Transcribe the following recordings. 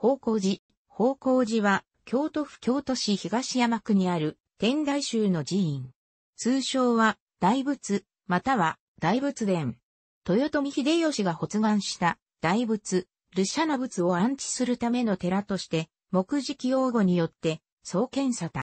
宝光寺。宝光寺は、京都府京都市東山区にある、天台宗の寺院。通称は、大仏、または、大仏殿。豊臣秀吉が発願した、大仏、ルシャナ仏を安置するための寺として、木喰用語によって、創建された。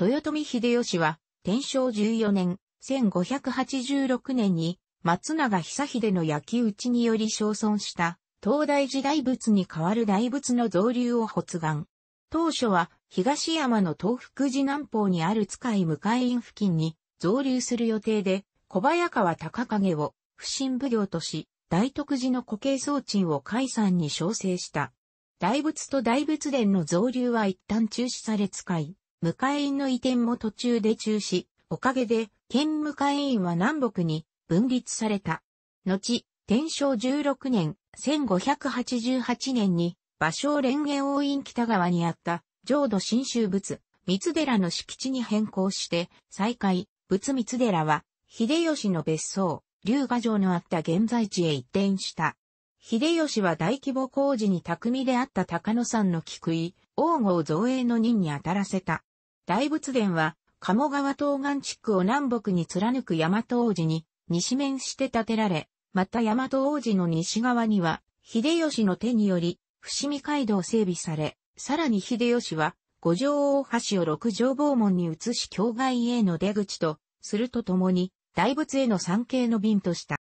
豊臣秀吉は、天正14年、1586年に、松永久秀の焼き討ちにより焼損した東大寺大仏に代わる大仏の造立を発願。当初は東山の東福寺南方にある使い向会院付近に造立する予定で、小早川高影を不審奉行とし、大徳寺の固形装置を解散に称請した。大仏と大仏殿の造立は一旦中止され使い、向会院の移転も途中で中止、おかげで、県向会院は南北に分立された。後、天正16年、1588年に、芭蕉蓮華王院北側にあった、浄土真宗仏、三寺の敷地に変更して、再開、仏三寺は、秀吉の別荘、龍河城のあった現在地へ移転した。秀吉は大規模工事に匠であった高野山の菊井、王号造営の任に当たらせた。大仏殿は、鴨川東岸地区を南北に貫く大和王子に、西面して建てられ、また大和王子の西側には、秀吉の手により、伏見街道整備され、さらに秀吉は、五条大橋を六条防門に移し境外への出口と、するとともに、大仏への参詣の便とした。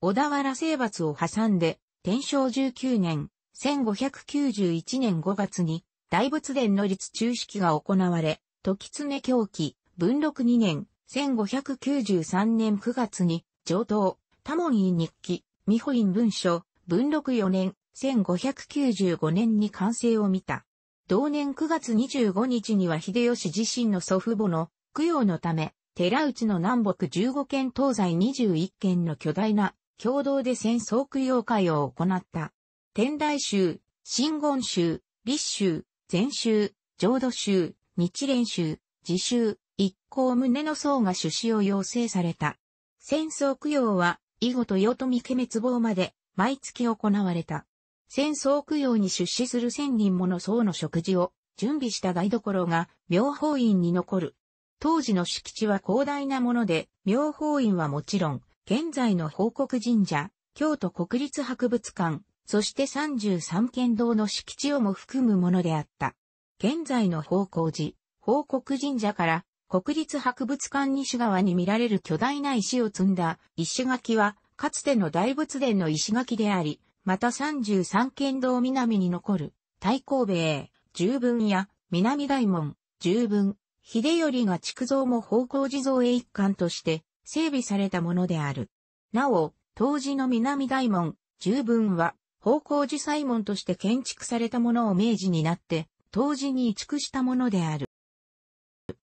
小田原征伐を挟んで、天正19年、1591年5月に、大仏殿の立中式が行われ、時常狂気、文禄2年、1593年9月に、上等、多門院日記、美保院文書、文録4年、1595年に完成を見た。同年9月25日には秀吉自身の祖父母の供養のため、寺内の南北15県東西21県の巨大な共同で戦争供養会を行った。天台宗、真言宗、立宗、禅宗、浄土宗、日蓮宗、自宗、一行宗の僧が出資を要請された。戦争供養は以後豊臣家滅亡まで毎月行われた。戦争供養に出資する千人もの僧の食事を準備した台所が妙法院に残る。当時の敷地は広大なもので、妙法院はもちろん、現在の報告神社、京都国立博物館、そして33県道の敷地をも含むものであった。現在の報告寺、報告神社から国立博物館西側に見られる巨大な石を積んだ石垣は、かつての大仏殿の石垣であり、また33県道南に残る、太公米、十分や南大門、十分、秀頼が築造も方向地蔵へ一貫として整備されたものである。なお、当時の南大門、十分は、方向寺祭門として建築されたものを明治になって、当時に移築したものである。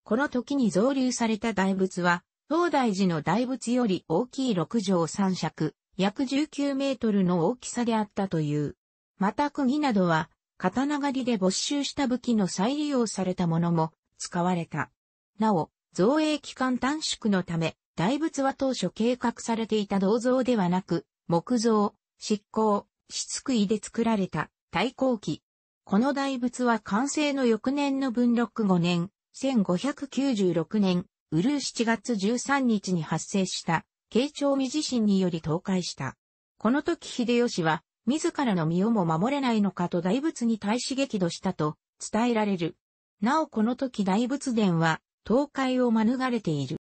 この時に造立された大仏は、東大寺の大仏より大きい六畳三尺、約19メートルの大きさであったという。また釘などは、刀狩りで没収した武器の再利用されたものも使われた。なお、造営期間短縮のため、大仏は当初計画されていた銅像ではなく、木造、漆工、漆喰で作られた、太閤期。この大仏は完成の翌年の文禄5年、1596年、ウルー7月13日に発生した、慶長未地震により倒壊した。この時秀吉は、自らの身をも守れないのかと大仏に対し激怒したと伝えられる。なおこの時大仏殿は倒壊を免れている。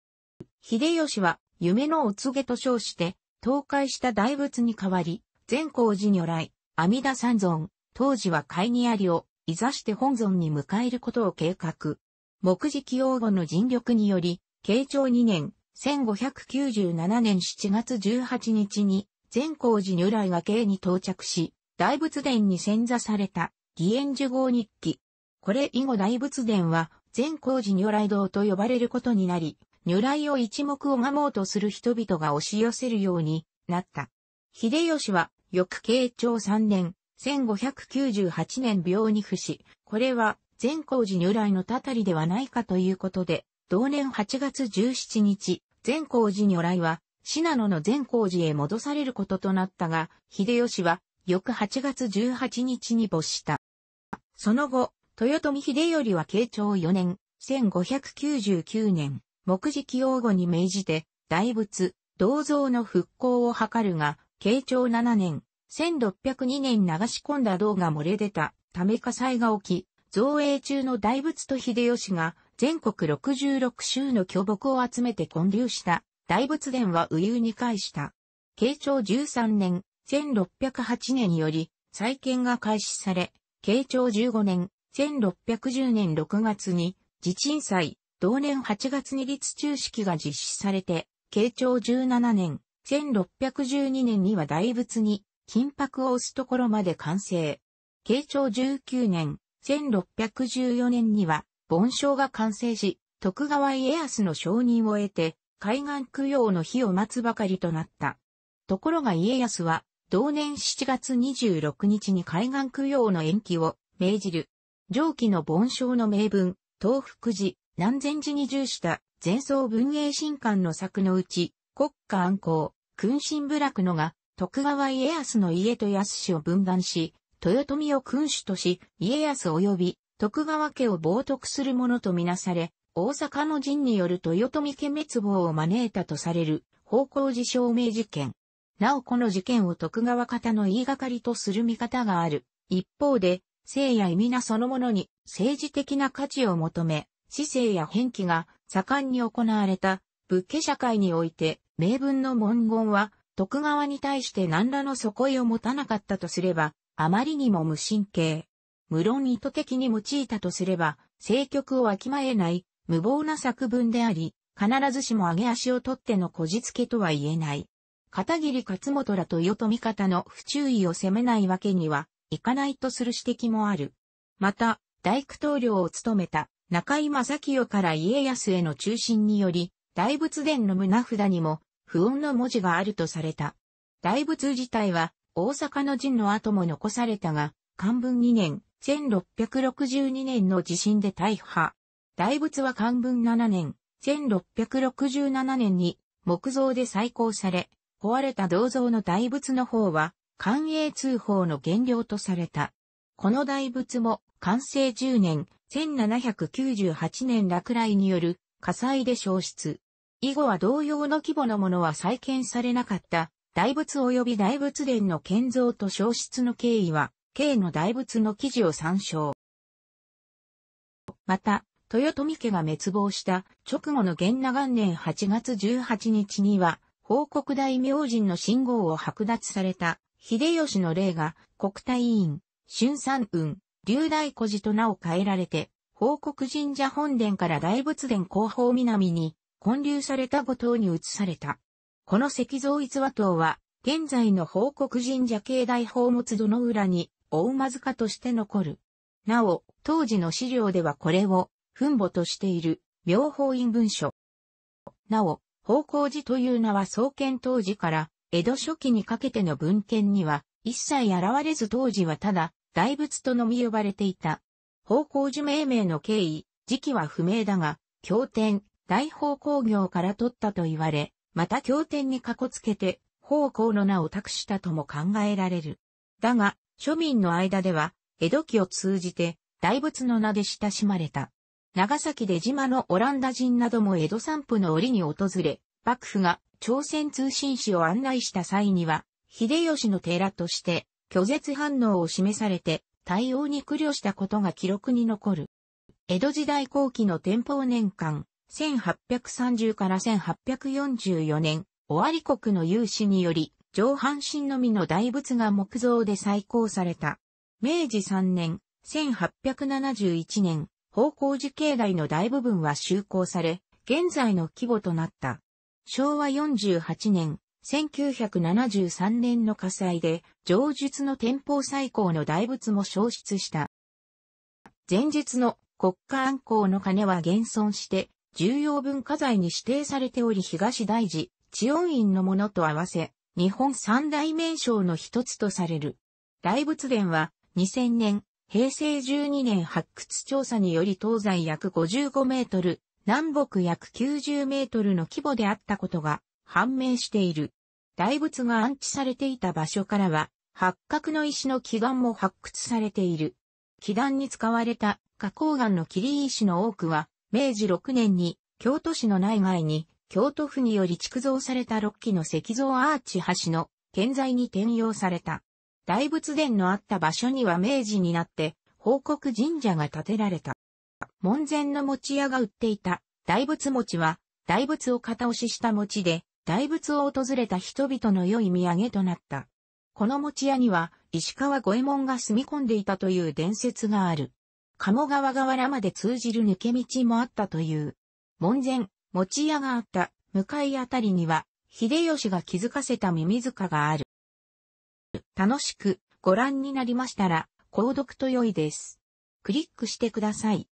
秀吉は夢のお告げと称して倒壊した大仏に代わり、善光寺如来、阿弥陀三尊、当時は会にありを、いざして本尊に迎えることを計画。木磁気王後の尽力により、慶長2年、1597年7月18日に、善光寺如来が慶に到着し、大仏殿に潜座された、義援受号日記。これ以後大仏殿は、善光寺如来堂と呼ばれることになり、如来を一目拝もうとする人々が押し寄せるようになった。秀吉は、翌慶長3年、1598年病に伏し、これは善光寺如来のたたりではないかということで、同年8月17日、善光寺如来は、信濃の善光寺へ戻されることとなったが、秀吉は、翌8月18日に没した。その後、豊臣秀頼は慶長4年、1599年、木敷用語に命じて、大仏、銅像の復興を図るが、慶長7年、1602年流し込んだ銅が漏れ出たため火災が起き、造営中の大仏と秀吉が全国66州の巨木を集めて建立した大仏殿は右右に返した。慶長13年、1608年により再建が開始され、慶長15年、1610年6月に地鎮祭、同年8月に立中式が実施されて、慶長17年、1612年には大仏に金箔を押すところまで完成。慶長19年、1614年には、盆章が完成し、徳川家康の承認を得て、海岸供養の日を待つばかりとなった。ところが家康は、同年7月26日に海岸供養の延期を命じる。上記の盆章の名文、東福寺、南禅寺に従した前奏文英新館の作のうち、国家安康、君臣部落のが、徳川家康の家と安氏を分断し、豊臣を君主とし、家康及び徳川家を冒涜するものとみなされ、大阪の陣による豊臣家滅亡を招いたとされる、方向寺証明事件。なおこの事件を徳川方の言いがかりとする見方がある。一方で、性や意味なそのものに政治的な価値を求め、姿勢や変気が盛んに行われた仏家社会において、名文の文言は徳川に対して何らの底意を持たなかったとすれば、あまりにも無神経。無論意図的に用いたとすれば、政局をわきまえない、無謀な作文であり、必ずしも上げ足を取ってのこじつけとは言えない。片桐勝元らとと味方の不注意を責めないわけにはいかないとする指摘もある。また、大工頭領を務めた中井正清から家康への中心により、大仏殿の胸札にも不穏の文字があるとされた。大仏自体は大阪の陣の後も残されたが、漢文2年、1662年の地震で大破。大仏は漢文7年、1667年に木造で再興され、壊れた銅像の大仏の方は、官営通報の原料とされた。この大仏も、完成10年、1798年落雷による火災で消失。以後は同様の規模のものは再建されなかった大仏及び大仏殿の建造と消失の経緯は、K の大仏の記事を参照。また、豊臣家が滅亡した直後の元長元年8月18日には、報告大明神の信号を剥奪された、秀吉の霊が国体委員、春山雲、龍大古寺と名を変えられて、報告神社本殿から大仏殿後方南に建立された後藤に移された。この石像逸話塔は、現在の報告神社境内宝物土の裏に、大馬塚として残る。なお、当時の資料ではこれを、墳墓としている、妙法院文書。なお、宝光寺という名は創建当時から、江戸初期にかけての文献には、一切現れず当時はただ、大仏とのみ呼ばれていた。宝光寺命名の経緯、時期は不明だが、経典、大宝工業から取ったと言われ、また経典にこつけて、方向の名を託したとも考えられる。だが、庶民の間では、江戸期を通じて、大仏の名で親しまれた。長崎で島のオランダ人なども江戸散布の折に訪れ、幕府が朝鮮通信使を案内した際には、秀吉の寺として、拒絶反応を示されて、対応に苦慮したことが記録に残る。江戸時代後期の天保年間、1830から1844年、尾張国の有志により、上半身のみの大仏が木造で再興された。明治3年、1871年、方向寺境内の大部分は修行され、現在の規模となった。昭和48年、1973年の火災で、上述の天保最高の大仏も消失した。前日の国家安行の金は現存して、重要文化財に指定されており東大寺、地温院のものと合わせ、日本三大名称の一つとされる。大仏殿は2000年、平成12年発掘調査により東西約55メートル、南北約90メートルの規模であったことが判明している。大仏が安置されていた場所からは、八角の石の基岩も発掘されている。基岩に使われた花崗岩の切り石の多くは、明治6年に京都市の内外に京都府により築造された6基の石像アーチ橋の建材に転用された。大仏殿のあった場所には明治になって報告神社が建てられた。門前の餅屋が売っていた大仏餅は大仏を片押しした餅で大仏を訪れた人々の良い土産となった。この餅屋には石川五右衛門が住み込んでいたという伝説がある。鴨川河原まで通じる抜け道もあったという。門前、持屋があった、向かいあたりには、秀吉が気づかせた耳塚がある。楽しくご覧になりましたら、購読と良いです。クリックしてください。